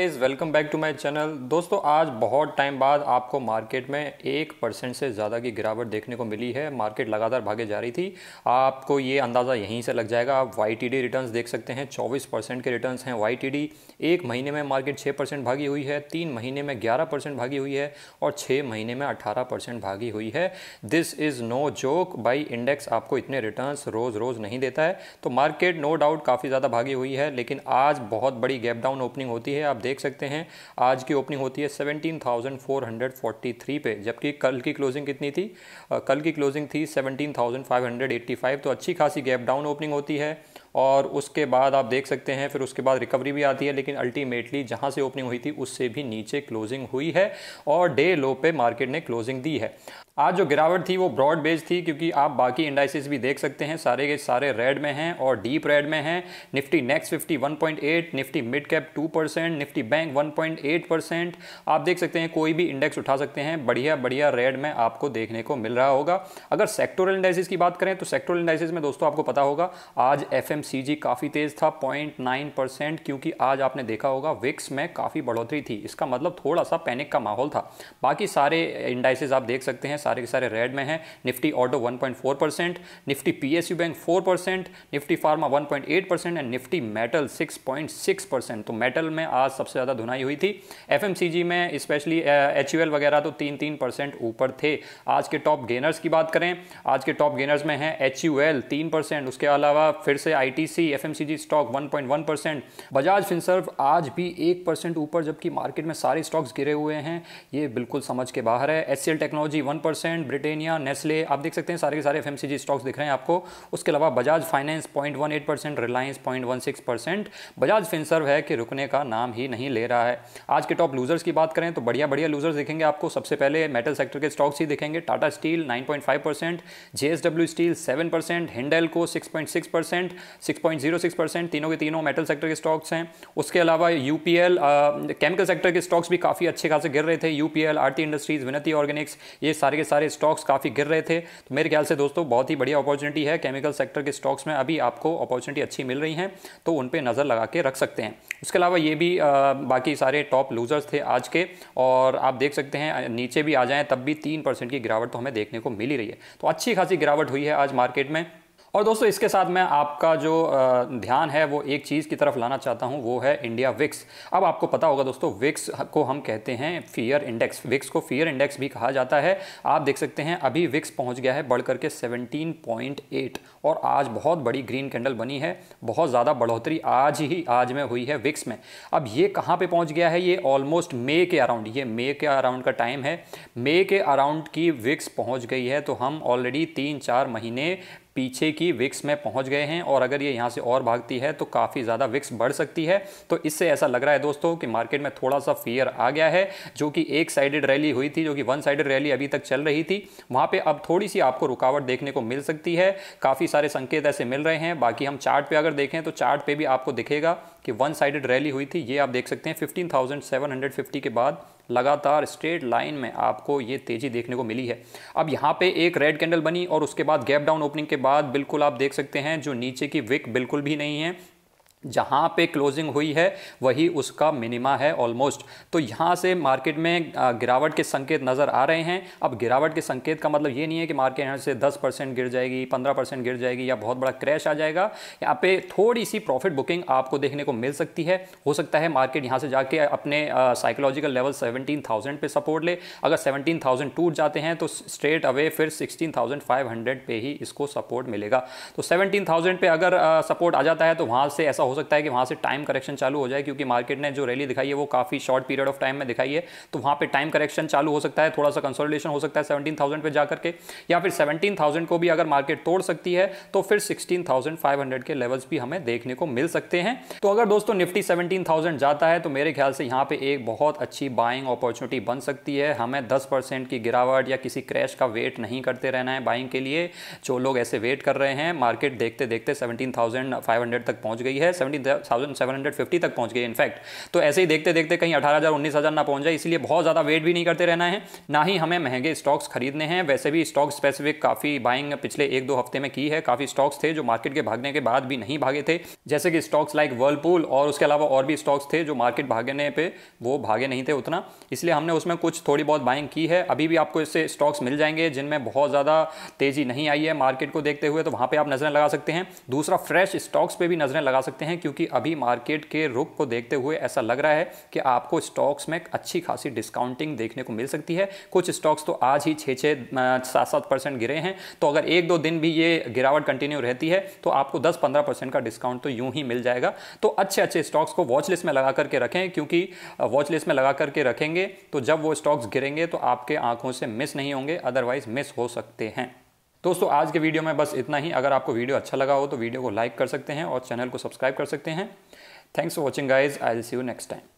is welcome back to my channel दोस्तों आज बहुत टाइम बाद आपको मार्केट में एक परसेंट से ज़्यादा की गिरावट देखने को मिली है मार्केट लगातार भागे जा रही थी आपको ये अंदाज़ा यहीं से लग जाएगा आप वाई टी रिटर्न्स देख सकते हैं 24 परसेंट के रिटर्न्स हैं वाई टी एक महीने में मार्केट छः परसेंट भागी हुई है तीन महीने में ग्यारह परसेंट भागी हुई है और छः महीने में अट्ठारह परसेंट भागी हुई है this is no joke by index आपको इतने रिटर्न रोज़ रोज़ नहीं देता है तो मार्केट नो डाउट काफ़ी ज़्यादा भागी हुई है लेकिन आज बहुत बड़ी गैप डाउन ओपनिंग होती है आप देख सकते हैं आज की ओपनिंग होती है 17,443 पे जबकि कल की क्लोजिंग कितनी थी कल की क्लोजिंग थी 17,585 तो अच्छी खासी गैप डाउन ओपनिंग होती है और उसके बाद आप देख सकते हैं फिर उसके बाद रिकवरी भी आती है लेकिन अल्टीमेटली जहां से ओपनिंग हुई थी उससे भी नीचे क्लोजिंग हुई है और डे लो पे मार्केट ने क्लोजिंग दी है आज जो गिरावट थी वो ब्रॉड बेज थी क्योंकि आप बाकी इंडाइसिस भी देख सकते हैं सारे के सारे रेड में हैं और डीप रेड में हैं Nifty next point eight Nifty mid cap 2 percent Nifty bank 1.8 percent आप देख सकते हैं कोई भी इंडेक्स उठा सकते हैं बढ़िया बढ़िया रेड में आपको देखने को मिल रहा होगा अगर सेक्टोरल इंडाइसिस की बात करें तो सेक्टोरल इंडाइसिस में दोस्तों आपको पता होगा आज एफ काफ़ी तेज़ था पॉइंट क्योंकि आज आपने देखा होगा विक्स में काफ़ी बढ़ोतरी थी इसका मतलब थोड़ा सा पैनिक का माहौल था बाकी सारे इंडाइसिस आप देख सकते हैं सारे के सारे रेड में हैं Nifty auto 1.4 percent Nifty PSU bank 4 percent Nifty pharma 1.8 percent and Nifty metal 6.6 percent तो मेटल में आज सबसे ज़्यादा धुनाई हुई थी एफ में स्पेशली एच वगैरह तो तीन तीन परसेंट ऊपर थे आज के टॉप गेनर्स की बात करें आज के टॉप गेनर्स में हैं एच यू एल तीन परसेंट उसके अलावा फिर से I T C F M C G stock one point one percent Bajaj Finserv आज भी एक परसेंट ऊपर जबकि मार्केट में सारे स्टॉक्स गिरे हुए हैं ये बिल्कुल समझ के बाहर है S C L technology one percent Britannia Nestle आप देख सकते हैं सारे के सारे एफ स्टॉक्स दिख रहे हैं आपको उसके अलावा Bajaj finance point one eight percent Reliance point one six percent Bajaj Finserv है कि रुकने का नाम ही नहीं ले रहा है आज के टॉप लूजर्स की बात करें तो बढ़िया बढ़िया लूजर्स दिखेंगे आपको सबसे पहले मेटल सेक्टर के स्टॉक्स ही दिखेंगे Tata steel nine point five percent JSW steel seven percent Hindalco six point six percent six point zero six percent तीनों के तीनों मेटल सेक्टर के स्टॉक्स हैं उसके अलावा यूपीएल केमिकल सेक्टर के स्टॉक्स भी काफ़ी अच्छे खासे गिर रहे थे UPL Aarti industries Vinati organics ये सारे के सारे स्टॉक्स काफ़ी गिर रहे थे तो मेरे ख्याल से दोस्तों बहुत ही बढ़िया अपॉर्चुनिटी है केमिकल सेक्टर के स्टॉक्स में अभी आपको अपॉर्चुनिटी अच्छी मिल रही हैं तो उन पर नज़र लगा के रख सकते हैं उसके अलावा ये भी बाकी सारे टॉप लूजर्स थे आज के और आप देख सकते हैं नीचे भी आ जाएँ तब भी तीन की गिरावट तो हमें देखने को मिल ही रही है तो अच्छी खासी गिरावट हुई है आज मार्केट में और दोस्तों इसके साथ मैं आपका जो ध्यान है वो एक चीज़ की तरफ लाना चाहता हूँ वो है इंडिया विक्स अब आपको पता होगा दोस्तों विक्स को हम कहते हैं फियर इंडेक्स विक्स को फियर इंडेक्स भी कहा जाता है आप देख सकते हैं अभी विक्स पहुँच गया है बढ़ करके 17.8 और आज बहुत बड़ी ग्रीन कैंडल बनी है बहुत ज़्यादा बढ़ोतरी आज ही आज में हुई है विक्स में अब ये कहाँ पर पहुँच गया है ये ऑलमोस्ट मे के अराउंड ये मे के अराउंड का टाइम है मे के अराउंड की विक्स पहुँच गई है तो हम ऑलरेडी तीन चार महीने पीछे की विक्स में पहुंच गए हैं और अगर ये यहाँ से और भागती है तो काफ़ी ज़्यादा विक्स बढ़ सकती है तो इससे ऐसा लग रहा है दोस्तों कि मार्केट में थोड़ा सा फियर आ गया है जो कि एक साइडेड रैली हुई थी जो कि वन साइडेड रैली अभी तक चल रही थी वहाँ पर अब थोड़ी सी आपको रुकावट देखने को मिल सकती है काफ़ी सारे संकेत ऐसे मिल रहे हैं बाकी हम चार्ट पर अगर देखें तो चार्ट भी आपको दिखेगा कि वन साइडेड रैली हुई थी ये आप देख सकते हैं फिफ्टीन के बाद लगातार स्ट्रेट लाइन में आपको ये तेज़ी देखने को मिली है अब यहाँ पे एक रेड कैंडल बनी और उसके बाद गैप डाउन ओपनिंग के बाद बिल्कुल आप देख सकते हैं जो नीचे की विक बिल्कुल भी नहीं है जहाँ पे क्लोजिंग हुई है वही उसका मिनिमा है ऑलमोस्ट तो यहाँ से मार्केट में गिरावट के संकेत नज़र आ रहे हैं अब गिरावट के संकेत का मतलब ये नहीं है कि मार्केट यहाँ से 10 परसेंट गिर जाएगी 15 परसेंट गिर जाएगी या बहुत बड़ा क्रैश आ जाएगा यहाँ पे थोड़ी सी प्रॉफिट बुकिंग आपको देखने को मिल सकती है हो सकता है मार्केट यहाँ से जाके अपने साइकोलॉजिकल लेवल सेवनटीन थाउजेंड पर सपोर्ट ले अगर सेवनटीन थाउजेंड टूट जाते हैं तो स्ट्रेट अवे फिर सिक्सटीन थाउजेंड फाइव हंड्रेड ही इसको सपोर्ट मिलेगा तो सेवनटीन थाउजेंड अगर सपोर्ट आ जाता है तो वहाँ से ऐसा हो सकता है कि वहाँ से टाइम करेक्शन चालू हो जाए क्योंकि मार्केट ने जो रैली दिखाई है वो काफ़ी शॉर्ट पीरियड ऑफ टाइम में दिखाई है तो वहाँ पर टाइम करेक्शन चालू हो सकता है थोड़ा सा कंसोलिडेशन हो सकता है सेवेंटीन थाउजेंड जा करके या फिर सेवेंटीन को भी अगर मार्केट तोड़ सकती है तो फिर सिक्सटीन के लेवल्स भी हमें देखने को मिल सकते हैं तो अगर दोस्तों निफ्टी सेवेंटीन थाउजेंड जाता है तो मेरे ख्याल से यहाँ पर एक बहुत अच्छी बाइंग अपॉर्चुनिटी बन सकती है हमें दस परसेंट की गिरावट या किसी क्रैश का वेट नहीं करते रहना है बाइंग के लिए जो लोग ऐसे वेट कर रहे हैं मार्केट देखते देखते 17,500 थाउजेंड फाइव हंड्रेड तक पहुंच गई है सेवेंटी सेवन हंड्रेड फिफ्टी तक पहुंच गए इनफैक्ट तो ऐसे ही देखते देखते कहीं अठारह हज़ार उन्नीस हज़ार ना पहुंच जाए इसलिए बहुत ज़्यादा वेट भी नहीं करते रहना है ना ही हमें महंगे स्टॉक्स खरीदने हैं वैसे भी स्टॉक स्पेसिफिक काफ़ी बाइंग पिछले एक दो हफ्ते में की है काफ़ी स्टॉक्स थे जो मार्केट के भागने के बाद भी नहीं भागे थे जैसे कि स्टॉक्स लाइक वर्लपूल और उसके अलावा और भी स्टॉक्स थे जो मार्केट भागने पर वो भागे नहीं थे उतना इसलिए हमने उसमें कुछ थोड़ी बहुत बाइंग की है अभी भी आपको इससे स्टॉक्स मिल जाएंगे जिनमें बहुत ज़्यादा तेज़ी नहीं आई है मार्केट को देखते हुए तो वहां पर आप नज़रें लगा सकते हैं दूसरा फ्रेश स्टॉक्स पर भी नज़रें लगा सकते हैं हैं क्योंकि अभी मार्केट के रुख को देखते हुए ऐसा लग रहा है कि आपको स्टॉक्स में अच्छी खासी डिस्काउंटिंग देखने को मिल सकती है कुछ स्टॉक्स तो आज ही छः छः सात सात परसेंट गिरे हैं तो अगर एक दो दिन भी ये गिरावट कंटिन्यू रहती है तो आपको दस पंद्रह परसेंट का डिस्काउंट तो यूं ही मिल जाएगा तो अच्छे अच्छे स्टॉक्स को वॉच लिस्ट में लगा करके रखें क्योंकि वॉच लिस्ट में लगा करके रखेंगे तो जब वो स्टॉक्स गिरेंगे तो आपके आंखों से मिस नहीं होंगे अदरवाइज मिस हो सकते हैं दोस्तों आज के वीडियो में बस इतना ही अगर आपको वीडियो अच्छा लगा हो तो वीडियो को लाइक कर सकते हैं और चैनल को सब्सक्राइब कर सकते हैं thanks for watching guys I will see you next time